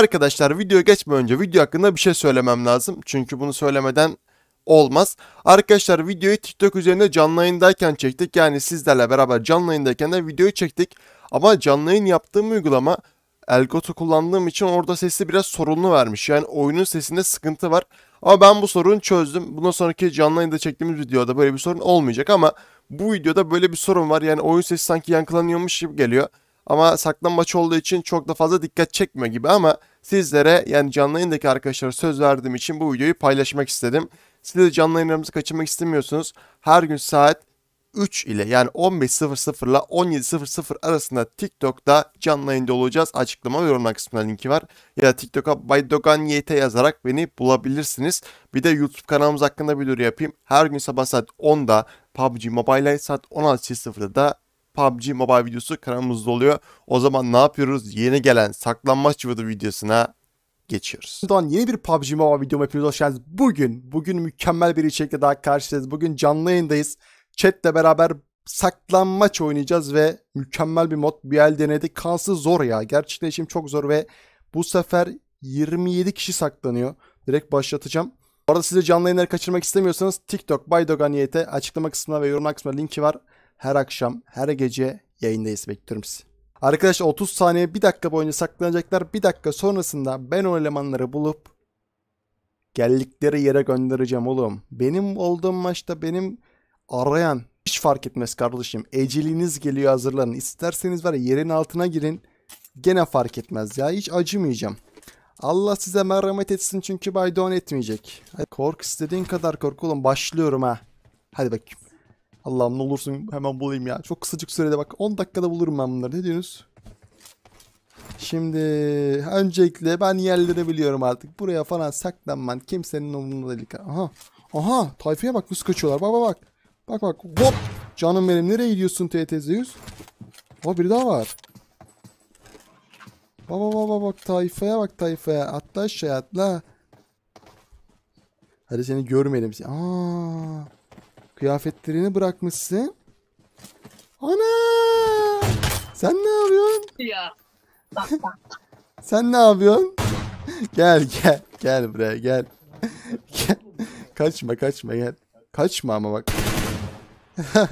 Arkadaşlar videoya geçmeden önce video hakkında bir şey söylemem lazım. Çünkü bunu söylemeden olmaz. Arkadaşlar videoyu TikTok üzerinde canlı yayındayken çektik. Yani sizlerle beraber canlı yayındayken de videoyu çektik. Ama canlı yayın yaptığım uygulama Elgato kullandığım için orada sesi biraz sorunlu vermiş. Yani oyunun sesinde sıkıntı var. Ama ben bu sorunu çözdüm. Bundan sonraki canlı yayında çektiğimiz videoda böyle bir sorun olmayacak ama bu videoda böyle bir sorun var. Yani oyun sesi sanki yankılanıyormuş gibi geliyor. Ama saklanmaç olduğu için çok da fazla dikkat çekmiyor gibi ama sizlere yani canlı yayındaki arkadaşlara söz verdiğim için bu videoyu paylaşmak istedim. Siz de canlı yayınlarımızı kaçırmak istemiyorsunuz. Her gün saat 3 ile yani 15.00 ile 17.00 arasında TikTok'ta canlı yayında olacağız. Açıklama ve yorumlar kısmına linki var. Ya da TikTok'a Baydogan YT yazarak beni bulabilirsiniz. Bir de YouTube kanalımız hakkında bir duyuru yapayım. Her gün sabah saat 10'da PUBG Mobile'e saat 16.00'da PUBG Mobile videosu kanalımızda oluyor. O zaman ne yapıyoruz? Yeni gelen saklanmaç çividi videosuna geçiyoruz. Doğan yeni bir PUBG Mobile videoma hepiniz hoş geldiniz. Bugün, bugün mükemmel bir içerikle daha karşınızdayız. Bugün canlı yayındayız. Chatle beraber saklanmaç oynayacağız ve mükemmel bir mod. Bir el denedik. Kansı zor ya. Gerçekten işim çok zor ve bu sefer 27 kişi saklanıyor. Direkt başlatacağım. Bu arada size canlı yayınları kaçırmak istemiyorsanız TikTok, Baydoganiyet'e açıklama kısmına ve yorumlar kısmına linki var her akşam, her gece yayındayız bekliyorum Arkadaş, 30 saniye bir dakika boyunca saklanacaklar. Bir dakika sonrasında ben o elemanları bulup geldikleri yere göndereceğim oğlum. Benim olduğum maçta benim arayan hiç fark etmez kardeşim. Eceliniz geliyor hazırlanın. İsterseniz var ya yerin altına girin. Gene fark etmez ya. Hiç acımayacağım. Allah size merhamet etsin çünkü Baydoğan etmeyecek. Kork istediğin kadar kork oğlum. Başlıyorum ha. Hadi bakayım. Allah'ım ne olursun hemen bulayım ya. Çok kısacık sürede bak 10 dakikada bulurum ben bunları. Ne diyorsunuz? Şimdi öncelikle ben yerleri biliyorum artık. Buraya falan saklanman kimsenin umurunda değil. Aha. Aha tayfaya bak nasıl kaçıyorlar. Bak bak bak. Bak bak. Hop. Canım benim nereye gidiyorsun TT Zeus? o biri daha var. Baba baba bak tayfaya bak tayfaya. Atla aşağıya atla. Hadi seni görmeyelim. Aa. Kıyafetlerini bırakmışsın. Ana! Sen ne yapıyorsun? Ya. Sen ne yapıyorsun? gel gel gel buraya gel. Kaçma kaçma gel. Kaçma ama bak.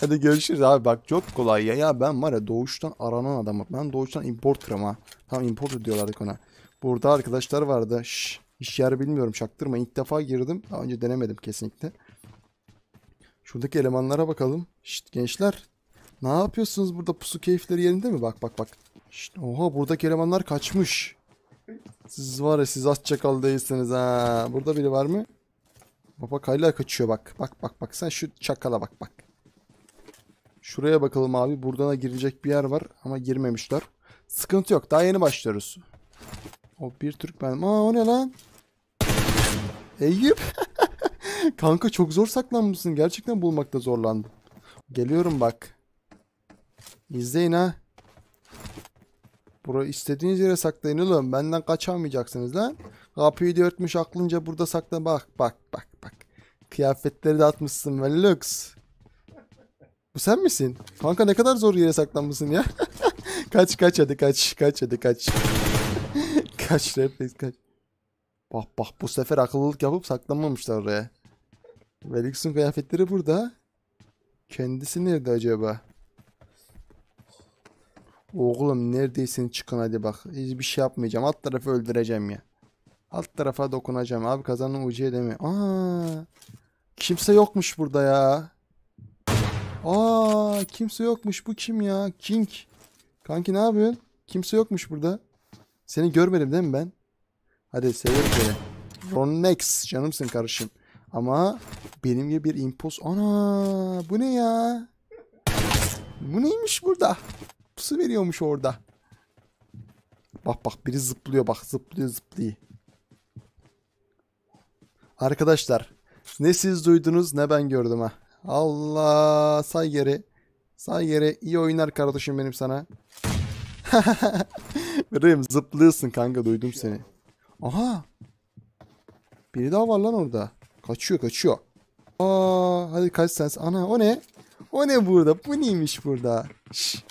Hadi görüşürüz abi bak çok kolay ya. Ya ben var ya doğuştan aranan adamım. Ben doğuştan importerım ha. Tam import diyorlardı ona. Burada arkadaşlar vardı. Şş, iş yer bilmiyorum çaktırma. İlk defa girdim. Daha önce denemedim kesinlikle. Şuradaki elemanlara bakalım. Şşt gençler. Ne yapıyorsunuz burada? Pusu keyifleri yerinde mi? Bak bak bak. Şşt, oha buradaki elemanlar kaçmış. Siz var ya siz az çakal değilsiniz ha. Burada biri var mı? Baba kayla kaçıyor bak. Bak bak bak sen şu çakala bak bak. Şuraya bakalım abi. Buradan girecek bir yer var ama girmemişler. Sıkıntı yok. Daha yeni başlıyoruz. O bir Türk ben. Aa o ne lan? Eyüp. Kanka çok zor saklanmışsın. Gerçekten bulmakta zorlandım. Geliyorum bak. İzleyin ha. Burayı istediğiniz yere saklayın oğlum. Benden kaçamayacaksınız lan. Kapıyı da örtmüş aklınca burada sakla. Bak bak bak bak. Kıyafetleri de atmışsın ve lüks. Bu sen misin? Kanka ne kadar zor yere saklanmışsın ya. kaç kaç hadi kaç. Kaç hadi kaç. kaç refleks kaç. Bak bak bu sefer akıllılık yapıp saklanmamışlar oraya. Velix'in kıyafetleri burada. Kendisi nerede acaba? Oğlum neredeysin çıkın hadi bak. Hiçbir şey yapmayacağım. Alt tarafı öldüreceğim ya. Alt tarafa dokunacağım. Abi kazanın ucu edemi. Aa, kimse yokmuş burada ya. Aa, kimse yokmuş. Bu kim ya? King. Kanki ne yapıyorsun? Kimse yokmuş burada. Seni görmedim değil mi ben? Hadi seviyorum seni. Ronex canımsın karışım. Ama benim gibi bir impos... Ana bu ne ya? Bu neymiş burada? Pusu veriyormuş orada. Bak bak biri zıplıyor bak zıplıyor zıplıyor. Arkadaşlar ne siz duydunuz ne ben gördüm ha. Allah say geri. Say geri iyi oynar kardeşim benim sana. Benim zıplıyorsun kanka duydum seni. Aha. Biri daha var lan orada. Kaçıyor kaçıyor. Aa, hadi kaç sen. Ana o ne? O ne burada? Bu neymiş burada? Şş.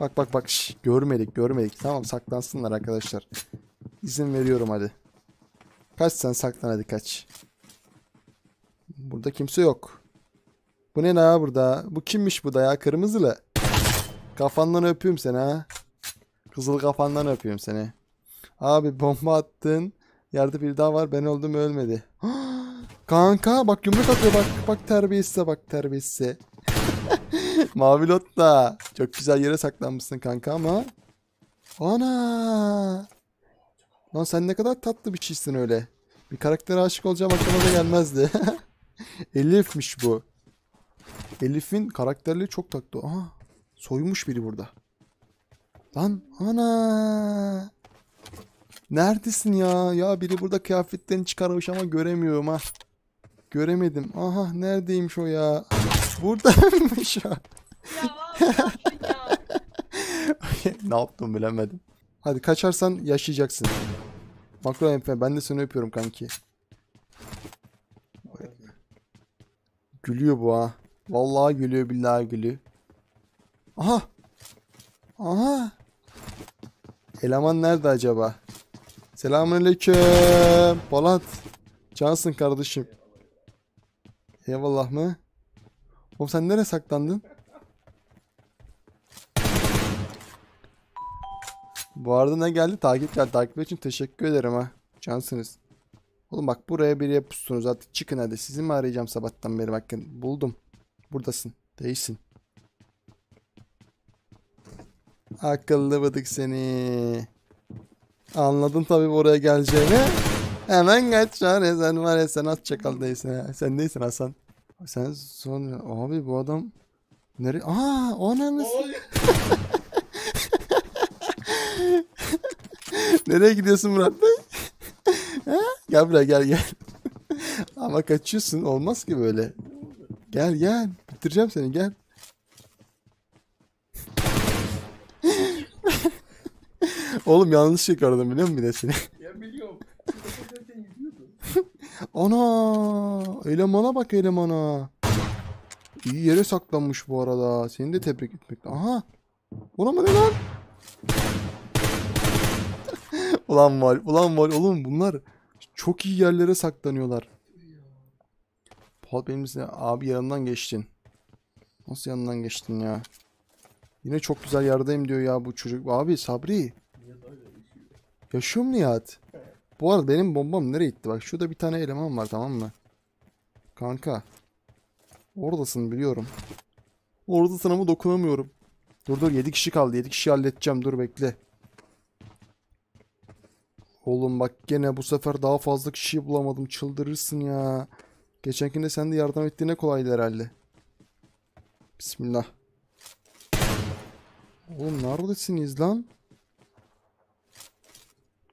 Bak bak bak. Şş. Görmedik görmedik. Tamam saklansınlar arkadaşlar. İzin veriyorum hadi. Kaç sen saklan hadi kaç. Burada kimse yok. Bu ne ya burada? Bu kimmiş bu da ya kırmızılı? Kafandan öpüyorum seni ha. Kızıl kafandan öpüyorum seni. Abi bomba attın. Yerde bir daha var. Ben öldüm ölmedi. Kanka bak yumruk atıyor bak. Bak terbiyesize bak terbiyesize. Mavi lotta. Çok güzel yere saklanmışsın kanka ama. Ana. Lan sen ne kadar tatlı bir çizsin öyle. Bir karaktere aşık olacağım aklıma da gelmezdi. Elif'miş bu. Elif'in karakterliği çok tatlı. Aha. Soymuş biri burada. Lan ana. Neredesin ya? Ya biri burada kıyafetlerini çıkarmış ama göremiyorum ha. Göremedim. Aha neredeymiş o ya? Buradaymış o. Ya, ya. ne yaptım bilemedim. Hadi kaçarsan yaşayacaksın. Makro MP ben de seni öpüyorum kanki. Gülüyor bu ha. Vallahi gülüyor billahi gülüyor. Aha. Aha. Eleman nerede acaba? Selamünaleyküm. Polat. Cansın kardeşim. Eyvallah mı? Oğlum sen nereye saklandın? Bu arada ne geldi? Takip geldi. Takip için teşekkür ederim ha. Cansınız. Oğlum bak buraya bir yapışsınız artık çıkın hadi. Sizi mi arayacağım sabahtan beri bakın. Buldum. Buradasın. Değilsin. Akıllı bıdık seni. Anladın tabii oraya geleceğini. Hemen kaç ya sen var ya sen az çakal değilsin ya. Sen değilsin Hasan. Sen son abi bu adam nereye? Aa o ne nereye gidiyorsun Murat Bey? gel buraya gel gel. Ama kaçıyorsun olmaz ki böyle. Gel gel bitireceğim seni gel. Oğlum yanlış çıkardım şey biliyor musun bir de seni? Ya biliyorum. Ana elemana bak elemana. İyi yere saklanmış bu arada. Seni de tebrik etmek. Aha. Buna mı ne lan? ulan var, ulan var. Oğlum bunlar çok iyi yerlere saklanıyorlar. Polat benim size abi yanından geçtin. Nasıl yanından geçtin ya? Yine çok güzel yerdeyim diyor ya bu çocuk. Abi Sabri. Yaşıyor mu Nihat? Bu arada benim bombam nereye gitti? Bak şurada bir tane eleman var tamam mı? Kanka. Oradasın biliyorum. Orada sana mı dokunamıyorum. Dur dur 7 kişi kaldı. 7 kişi halledeceğim. Dur bekle. Oğlum bak gene bu sefer daha fazla kişi bulamadım. Çıldırırsın ya. Geçenkinde sen de yardım ettiğine kolaydı herhalde. Bismillah. Oğlum neredesiniz lan?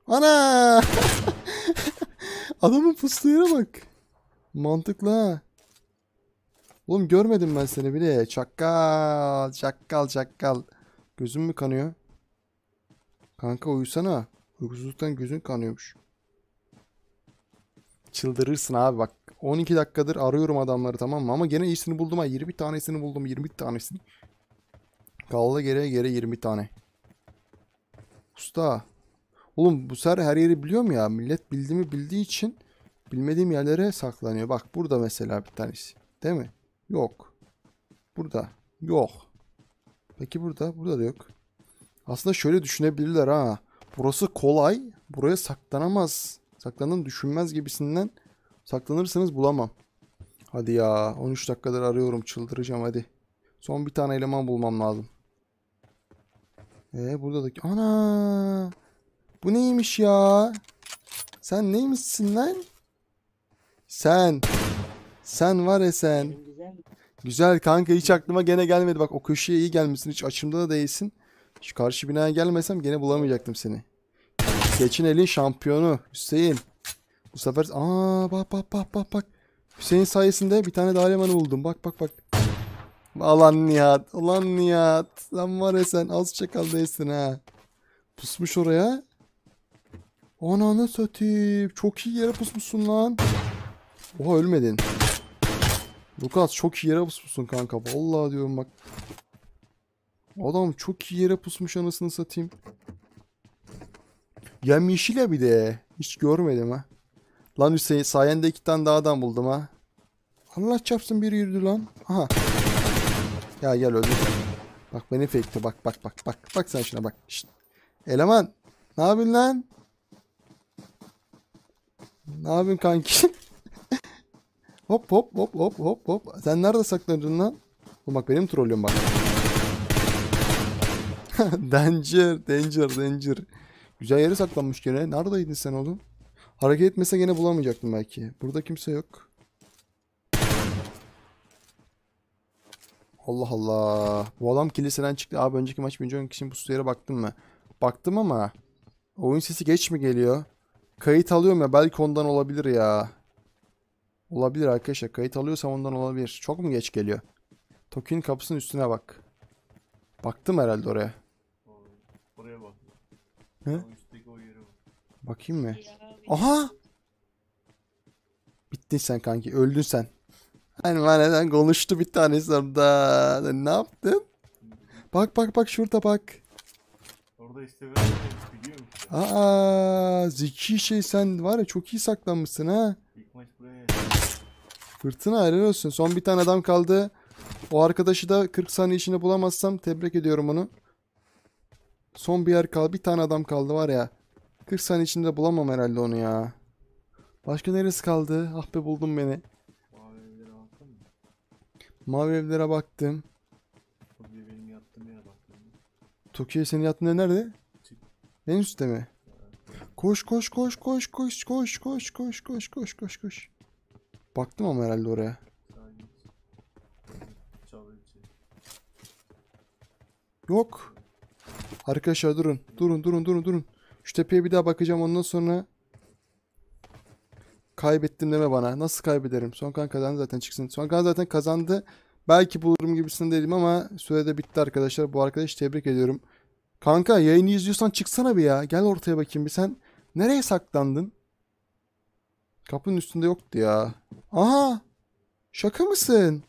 Ana! Adamın pusluyuna bak. Mantıklı ha. Oğlum görmedim ben seni bile. Çakkal, çakkal, çakkal. Gözüm mü kanıyor? Kanka uyusana. Uykusuzluktan gözün kanıyormuş. Çıldırırsın abi bak. 12 dakikadır arıyorum adamları tamam mı? Ama gene iyisini buldum ha. 20 tanesini buldum. 20 tanesini. Kaldı geriye geri 20 tane. Usta. Oğlum bu sefer her yeri biliyorum ya. Millet bildiğimi bildiği için bilmediğim yerlere saklanıyor. Bak burada mesela bir tanesi. Değil mi? Yok. Burada. Yok. Peki burada? Burada da yok. Aslında şöyle düşünebilirler ha. Burası kolay. Buraya saklanamaz. Saklanın düşünmez gibisinden saklanırsanız bulamam. Hadi ya 13 dakikadır arıyorum çıldıracağım hadi. Son bir tane eleman bulmam lazım. Ee burada da... Ana! Bu neymiş ya? Sen neymişsin lan? Sen. Sen var ya sen. Güzel. kanka hiç aklıma gene gelmedi. Bak o köşeye iyi gelmişsin. Hiç açımda da değilsin. Şu karşı binaya gelmesem gene bulamayacaktım seni. Seçin elin şampiyonu Hüseyin. Bu sefer aa bak bak bak bak bak. Hüseyin sayesinde bir tane daha elemanı buldum. Bak bak bak. Alan Nihat. Alan Nihat. Lan var ya sen az çakal değilsin ha. Pusmuş oraya. Ananı satayım. Çok iyi yere pusmuşsun lan. Oha ölmedin. Lukas çok iyi yere pusmuşsun kanka. Vallahi diyorum bak. Adam çok iyi yere pusmuş anasını satayım. Yem yeşil ya bir de. Hiç görmedim ha. Lan Hüseyin sayende iki tane daha adam buldum ha. Allah çarpsın biri yürüdü lan. Aha. Ya gel öldür. Bak beni fake'ti bak bak bak bak. Bak sen şuna bak. Şişt. Eleman. Ne yapıyorsun lan? Ne yapayım kanki? hop hop hop hop hop hop. Sen nerede saklanıyorsun lan? Oğlum bak benim trollüyorum bak. danger, danger, danger. Güzel yere saklanmış gene. Neredeydin sen oğlum? Hareket etmese gene bulamayacaktım belki. Burada kimse yok. Allah Allah. Bu adam kiliseden çıktı. Abi önceki maç birinci oyun kişinin pusu yere baktım mı? Baktım ama oyun sesi geç mi geliyor? Kayıt alıyorum ya belki ondan olabilir ya. Olabilir arkadaşlar. Kayıt alıyorsam ondan olabilir. Çok mu geç geliyor? Tokin kapısının üstüne bak. Baktım herhalde oraya. Oraya bak. He? Bakayım mı? Aha! Bittin sen kanki. Öldün sen. Hani maneden konuştu bir tanesi orada. Ne yaptın? Bak bak bak şurada bak. Orada istemiyorum. Aa zeki şey sen var ya çok iyi saklanmışsın ha. Fırtına helal olsun. Son bir tane adam kaldı. O arkadaşı da 40 saniye içinde bulamazsam tebrik ediyorum onu. Son bir yer kaldı. Bir tane adam kaldı var ya. 40 saniye içinde bulamam herhalde onu ya. Başka neresi kaldı? Ah be buldum beni. Mavi evlere baktın mı? Mavi evlere baktım. Toki'ye benim yattığım yere baktım. Toki'ye senin yattığın nerede? En üstte mi? Koş koş koş koş koş koş koş koş koş koş koş koş. Baktım ama herhalde oraya. Yok. Arkadaşlar durun. Durun durun durun durun. Şu tepeye bir daha bakacağım ondan sonra kaybettim deme bana. Nasıl kaybederim? Son kan kazandı zaten çıksın. Son kan zaten kazandı. Belki bulurum gibisin dedim ama sürede bitti arkadaşlar. Bu arkadaş tebrik ediyorum. Kanka yayını izliyorsan çıksana bir ya. Gel ortaya bakayım bir sen. Nereye saklandın? Kapının üstünde yoktu ya. Aha! Şaka mısın?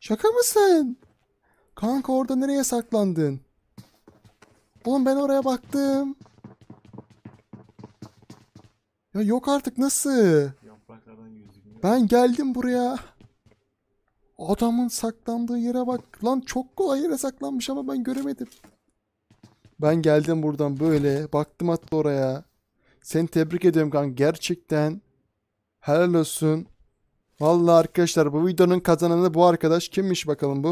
Şaka mısın? Kanka orada nereye saklandın? Oğlum ben oraya baktım. Ya yok artık nasıl? Ben geldim buraya. Adamın saklandığı yere bak. Lan çok kolay yere saklanmış ama ben göremedim. Ben geldim buradan böyle. Baktım hatta oraya. Seni tebrik ediyorum kanka. Gerçekten helal olsun. Vallahi arkadaşlar bu videonun kazananı bu arkadaş. Kimmiş bakalım bu?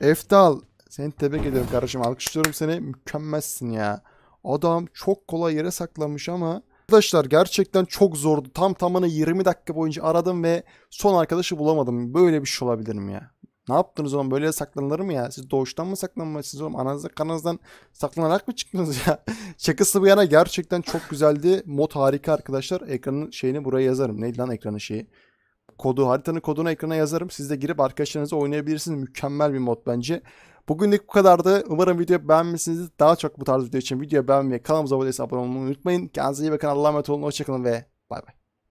Eftal. Seni tebrik ediyorum kardeşim. Alkışlıyorum seni. Mükemmelsin ya. Adam çok kolay yere saklanmış ama arkadaşlar gerçekten çok zordu. Tam tamına 20 dakika boyunca aradım ve son arkadaşı bulamadım. Böyle bir şey olabilir mi ya? Ne yaptınız oğlum böyle saklanılır mı ya? Siz doğuştan mı saklanmışsınız oğlum? Ananızda kanınızdan saklanarak mı çıktınız ya? Şakası bu yana gerçekten çok güzeldi. Mod harika arkadaşlar. Ekranın şeyini buraya yazarım. Neydi lan ekranın şeyi? Kodu, haritanın kodunu ekrana yazarım. Siz de girip arkadaşlarınızla oynayabilirsiniz. Mükemmel bir mod bence. Bugünlük bu kadardı. Umarım videoyu beğenmişsinizdir. Daha çok bu tarz video için videoyu beğenmeyi, kanalımıza abone olmayı unutmayın. Kendinize iyi bakın. Allah'a emanet olun. Hoşçakalın ve bay bay.